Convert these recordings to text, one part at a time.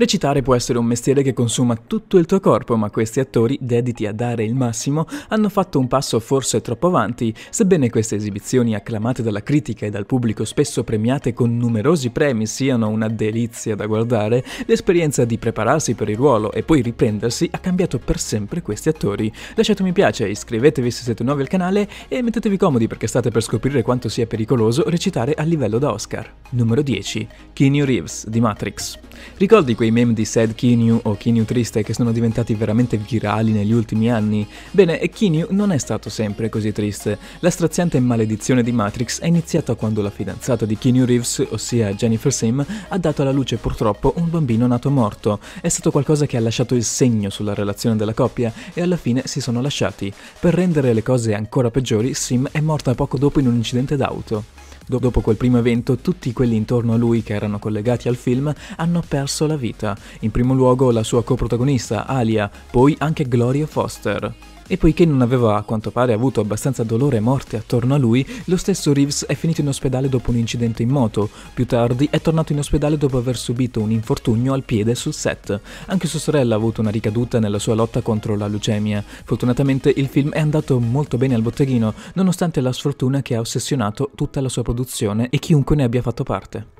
Recitare può essere un mestiere che consuma tutto il tuo corpo, ma questi attori, dediti a dare il massimo, hanno fatto un passo forse troppo avanti, sebbene queste esibizioni acclamate dalla critica e dal pubblico spesso premiate con numerosi premi siano una delizia da guardare, l'esperienza di prepararsi per il ruolo e poi riprendersi ha cambiato per sempre questi attori. Lasciate un mi piace, iscrivetevi se siete nuovi al canale e mettetevi comodi perché state per scoprire quanto sia pericoloso recitare a livello da Oscar. Numero 10. Keanu Reeves di Matrix. Ricordi quei quei meme di Sad Kinyu o Kinyu triste che sono diventati veramente virali negli ultimi anni? Bene, Kinyu non è stato sempre così triste. La straziante maledizione di Matrix è iniziata quando la fidanzata di Kinyu Reeves, ossia Jennifer Sim, ha dato alla luce purtroppo un bambino nato morto. È stato qualcosa che ha lasciato il segno sulla relazione della coppia e alla fine si sono lasciati. Per rendere le cose ancora peggiori, Sim è morta poco dopo in un incidente d'auto. Dopo quel primo evento, tutti quelli intorno a lui che erano collegati al film hanno perso la vita. In primo luogo la sua coprotagonista, Alia, poi anche Gloria Foster. E poiché non aveva a quanto pare avuto abbastanza dolore e morte attorno a lui, lo stesso Reeves è finito in ospedale dopo un incidente in moto. Più tardi è tornato in ospedale dopo aver subito un infortunio al piede sul set. Anche sua sorella ha avuto una ricaduta nella sua lotta contro la leucemia. Fortunatamente il film è andato molto bene al botteghino, nonostante la sfortuna che ha ossessionato tutta la sua produzione e chiunque ne abbia fatto parte.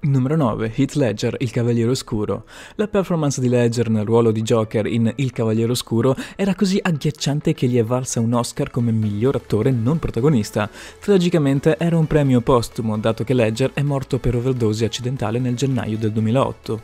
Numero 9. Heath Ledger, Il Cavaliere Oscuro. La performance di Ledger nel ruolo di Joker in Il Cavaliere Oscuro era così agghiacciante che gli è valsa un Oscar come miglior attore non protagonista. Tragicamente era un premio postumo, dato che Ledger è morto per overdose accidentale nel gennaio del 2008.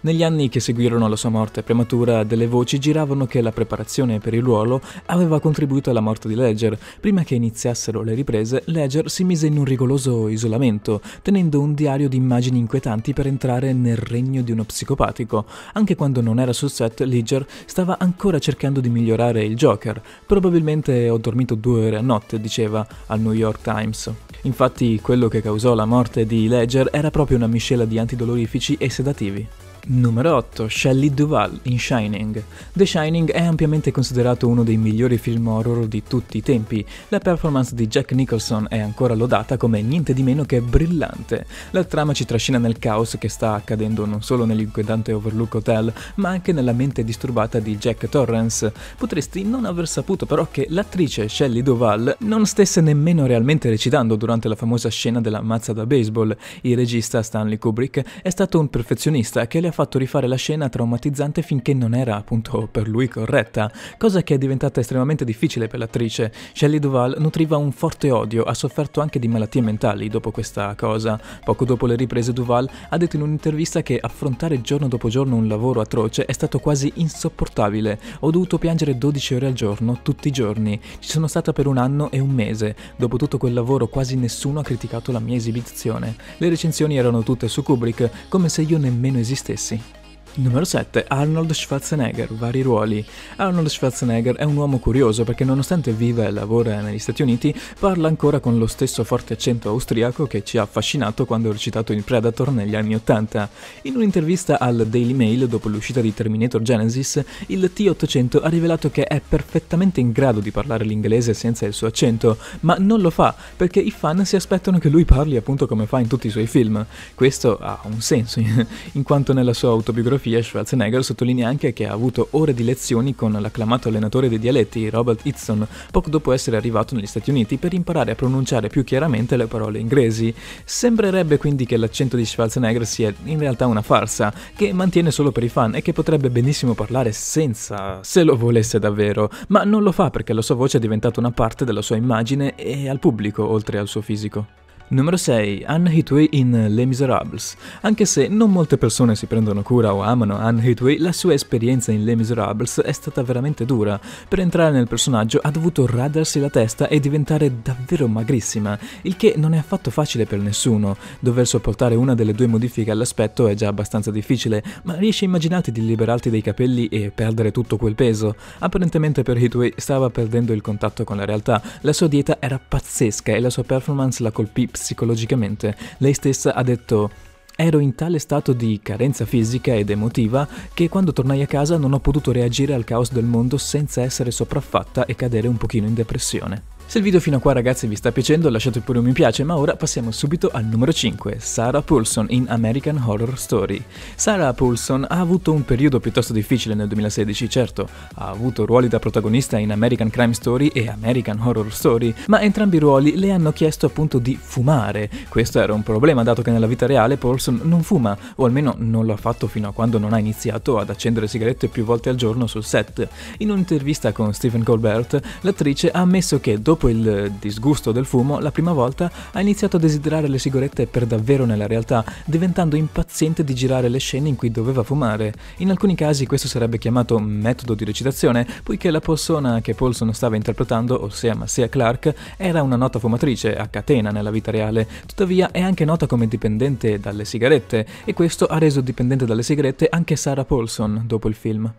Negli anni che seguirono la sua morte prematura, delle voci giravano che la preparazione per il ruolo aveva contribuito alla morte di Ledger. Prima che iniziassero le riprese, Ledger si mise in un rigoloso isolamento, tenendo un diario di immagini inquietanti per entrare nel regno di uno psicopatico. Anche quando non era sul set, Ledger stava ancora cercando di migliorare il Joker. Probabilmente ho dormito due ore a notte, diceva al New York Times. Infatti, quello che causò la morte di Ledger era proprio una miscela di antidolorifici e sedativi. Numero 8. Shelley Duvall in Shining. The Shining è ampiamente considerato uno dei migliori film horror di tutti i tempi. La performance di Jack Nicholson è ancora lodata come niente di meno che brillante. La trama ci trascina nel caos che sta accadendo non solo nell'inquietante Overlook Hotel, ma anche nella mente disturbata di Jack Torrance. Potresti non aver saputo però che l'attrice Shelley Duvall non stesse nemmeno realmente recitando durante la famosa scena della mazza da baseball. Il regista Stanley Kubrick è stato un perfezionista che le ha fatto rifare la scena traumatizzante finché non era appunto per lui corretta, cosa che è diventata estremamente difficile per l'attrice. Shelley Duval nutriva un forte odio, ha sofferto anche di malattie mentali dopo questa cosa. Poco dopo le riprese Duval ha detto in un'intervista che affrontare giorno dopo giorno un lavoro atroce è stato quasi insopportabile. Ho dovuto piangere 12 ore al giorno, tutti i giorni. Ci sono stata per un anno e un mese. Dopo tutto quel lavoro quasi nessuno ha criticato la mia esibizione. Le recensioni erano tutte su Kubrick, come se io nemmeno esistessi sí. Numero 7. Arnold Schwarzenegger, vari ruoli. Arnold Schwarzenegger è un uomo curioso perché nonostante viva e lavora negli Stati Uniti, parla ancora con lo stesso forte accento austriaco che ci ha affascinato quando ha recitato in Predator negli anni 80. In un'intervista al Daily Mail dopo l'uscita di Terminator Genesis, il T-800 ha rivelato che è perfettamente in grado di parlare l'inglese senza il suo accento, ma non lo fa perché i fan si aspettano che lui parli appunto come fa in tutti i suoi film. Questo ha un senso, in quanto nella sua autobiografia biografia, Schwarzenegger sottolinea anche che ha avuto ore di lezioni con l'acclamato allenatore dei dialetti Robert Hitson poco dopo essere arrivato negli Stati Uniti per imparare a pronunciare più chiaramente le parole inglesi. Sembrerebbe quindi che l'accento di Schwarzenegger sia in realtà una farsa, che mantiene solo per i fan e che potrebbe benissimo parlare senza, se lo volesse davvero, ma non lo fa perché la sua voce è diventata una parte della sua immagine e al pubblico oltre al suo fisico. Numero 6. Anne Hathaway in Les Miserables. Anche se non molte persone si prendono cura o amano Anne Hathaway, la sua esperienza in Les Miserables è stata veramente dura. Per entrare nel personaggio ha dovuto radersi la testa e diventare davvero magrissima, il che non è affatto facile per nessuno. Dover sopportare una delle due modifiche all'aspetto è già abbastanza difficile, ma riesci a immaginarti di liberarti dei capelli e perdere tutto quel peso? Apparentemente per Hathaway stava perdendo il contatto con la realtà, la sua dieta era pazzesca e la sua performance la colpì psicologicamente. Lei stessa ha detto Ero in tale stato di carenza fisica ed emotiva che quando tornai a casa non ho potuto reagire al caos del mondo senza essere sopraffatta e cadere un pochino in depressione. Se il video fino a qua ragazzi vi sta piacendo lasciate pure un mi piace, ma ora passiamo subito al numero 5, Sarah Paulson in American Horror Story. Sarah Paulson ha avuto un periodo piuttosto difficile nel 2016, certo, ha avuto ruoli da protagonista in American Crime Story e American Horror Story, ma entrambi i ruoli le hanno chiesto appunto di fumare. Questo era un problema dato che nella vita reale Paulson non fuma, o almeno non lo ha fatto fino a quando non ha iniziato ad accendere sigarette più volte al giorno sul set. In un'intervista con Stephen Colbert, l'attrice ha ammesso che dopo dopo il disgusto del fumo, la prima volta ha iniziato a desiderare le sigarette per davvero nella realtà, diventando impaziente di girare le scene in cui doveva fumare. In alcuni casi questo sarebbe chiamato metodo di recitazione, poiché la persona che Paulson stava interpretando, ossia Marcia Clark, era una nota fumatrice a catena nella vita reale, tuttavia è anche nota come dipendente dalle sigarette, e questo ha reso dipendente dalle sigarette anche Sarah Paulson dopo il film.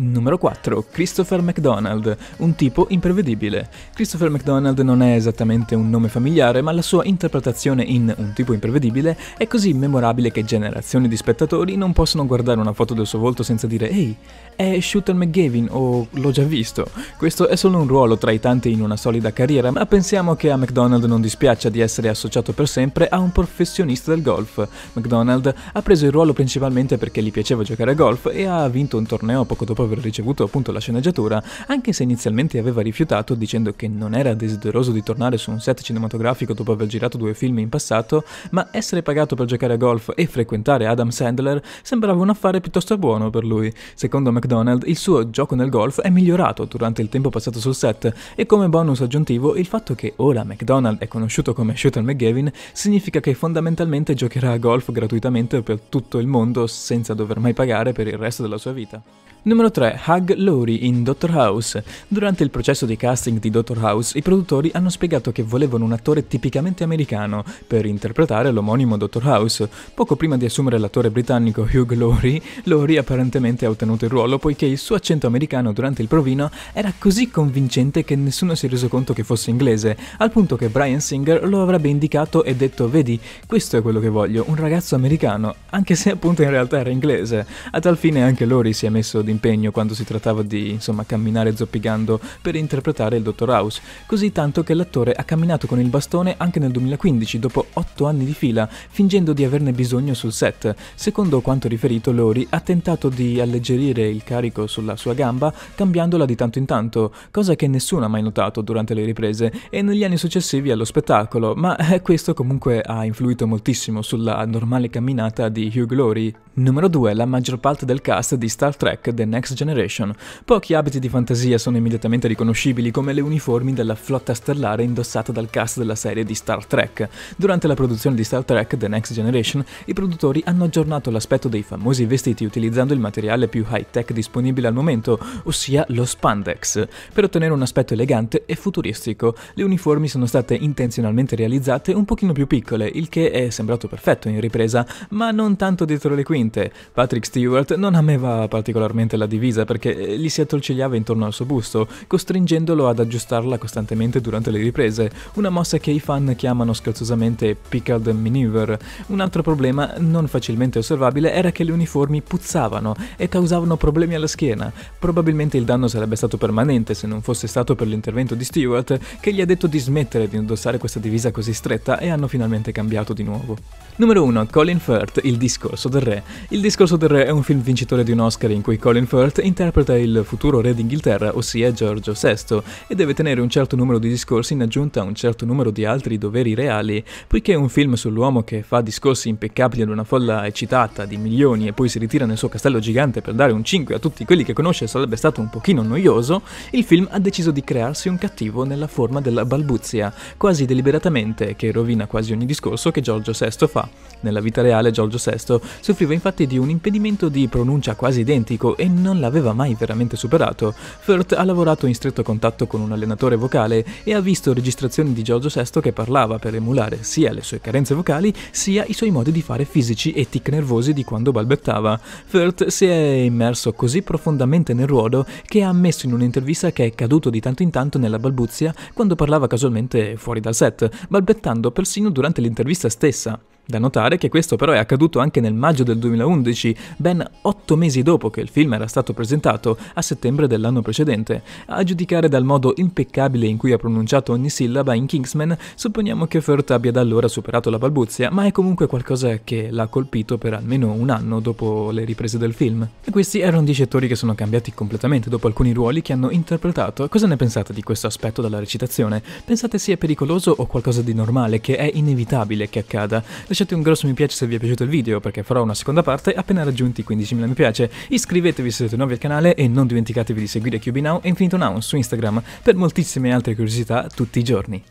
Numero 4. Christopher McDonald, un tipo imprevedibile. Christopher McDonald non è esattamente un nome familiare, ma la sua interpretazione in Un tipo imprevedibile è così memorabile che generazioni di spettatori non possono guardare una foto del suo volto senza dire «Ehi, è Shooter McGavin» o «L'ho già visto». Questo è solo un ruolo tra i tanti in una solida carriera, ma pensiamo che a McDonald non dispiaccia di essere associato per sempre a un professionista del golf. McDonald ha preso il ruolo principalmente perché gli piaceva giocare a golf e ha vinto un torneo poco dopo aver ricevuto appunto la sceneggiatura, anche se inizialmente aveva rifiutato dicendo che non era desideroso di tornare su un set cinematografico dopo aver girato due film in passato, ma essere pagato per giocare a golf e frequentare Adam Sandler sembrava un affare piuttosto buono per lui. Secondo McDonald, il suo gioco nel golf è migliorato durante il tempo passato sul set e come bonus aggiuntivo il fatto che ora McDonald è conosciuto come Shooter McGavin significa che fondamentalmente giocherà a golf gratuitamente per tutto il mondo senza dover mai pagare per il resto della sua vita. Numero 3. Hug Laurie in Doctor House. Durante il processo di casting di Doctor House, i produttori hanno spiegato che volevano un attore tipicamente americano per interpretare l'omonimo Doctor House. Poco prima di assumere l'attore britannico Hugh Laurie, Laurie apparentemente ha ottenuto il ruolo poiché il suo accento americano durante il provino era così convincente che nessuno si è reso conto che fosse inglese, al punto che Brian Singer lo avrebbe indicato e detto vedi, questo è quello che voglio, un ragazzo americano, anche se appunto in realtà era inglese. A tal fine anche Laurie si è messo d'impegno quando si trattava di, insomma, camminare zoppicando per interpretare il dottor House, così tanto che l'attore ha camminato con il bastone anche nel 2015, dopo 8 anni di fila, fingendo di averne bisogno sul set. Secondo quanto riferito, Lori ha tentato di alleggerire il carico sulla sua gamba cambiandola di tanto in tanto, cosa che nessuno ha mai notato durante le riprese e negli anni successivi allo spettacolo, ma eh, questo comunque ha influito moltissimo sulla normale camminata di Hugh Glory. Numero 2. La maggior parte del cast di Star Trek The Next Generation. Pochi abiti di fantasia sono immediatamente riconoscibili come le uniformi della flotta stellare indossata dal cast della serie di Star Trek. Durante la produzione di Star Trek The Next Generation, i produttori hanno aggiornato l'aspetto dei famosi vestiti utilizzando il materiale più high-tech disponibile al momento, ossia lo spandex, per ottenere un aspetto elegante e futuristico. Le uniformi sono state intenzionalmente realizzate un pochino più piccole, il che è sembrato perfetto in ripresa, ma non tanto dietro le quinte. Patrick Stewart non ameva particolarmente completamente la divisa perché eh, gli si attorcigliava intorno al suo busto, costringendolo ad aggiustarla costantemente durante le riprese, una mossa che i fan chiamano scherzosamente pickled maneuver. Un altro problema, non facilmente osservabile, era che le uniformi puzzavano e causavano problemi alla schiena. Probabilmente il danno sarebbe stato permanente se non fosse stato per l'intervento di Stewart che gli ha detto di smettere di indossare questa divisa così stretta e hanno finalmente cambiato di nuovo. Numero 1. Colin Firth, Il discorso del re. Il discorso del re è un film vincitore di un Oscar in cui Colin Orenfurt interpreta il futuro re d'Inghilterra, ossia Giorgio VI, e deve tenere un certo numero di discorsi in aggiunta a un certo numero di altri doveri reali, poiché un film sull'uomo che fa discorsi impeccabili ad una folla eccitata di milioni e poi si ritira nel suo castello gigante per dare un 5 a tutti quelli che conosce sarebbe stato un pochino noioso, il film ha deciso di crearsi un cattivo nella forma della balbuzia, quasi deliberatamente, che rovina quasi ogni discorso che Giorgio VI fa. Nella vita reale Giorgio VI soffriva infatti di un impedimento di pronuncia quasi identico e non l'aveva mai veramente superato, Firth ha lavorato in stretto contatto con un allenatore vocale e ha visto registrazioni di Giorgio VI che parlava per emulare sia le sue carenze vocali sia i suoi modi di fare fisici e tic nervosi di quando balbettava. Firth si è immerso così profondamente nel ruolo che ha ammesso in un'intervista che è caduto di tanto in tanto nella balbuzia quando parlava casualmente fuori dal set, balbettando persino durante l'intervista stessa. Da notare che questo però è accaduto anche nel maggio del 2011, ben otto mesi dopo che il film era stato presentato, a settembre dell'anno precedente. A giudicare dal modo impeccabile in cui ha pronunciato ogni sillaba in Kingsman, supponiamo che Furt abbia da allora superato la balbuzia, ma è comunque qualcosa che l'ha colpito per almeno un anno dopo le riprese del film. E questi erano 10 attori che sono cambiati completamente dopo alcuni ruoli che hanno interpretato. Cosa ne pensate di questo aspetto della recitazione? Pensate sia pericoloso o qualcosa di normale, che è inevitabile che accada? lasciate un grosso mi piace se vi è piaciuto il video perché farò una seconda parte appena raggiunti 15.000 mi piace, iscrivetevi se siete nuovi al canale e non dimenticatevi di seguire QBNow e Infinito Now su Instagram per moltissime altre curiosità tutti i giorni.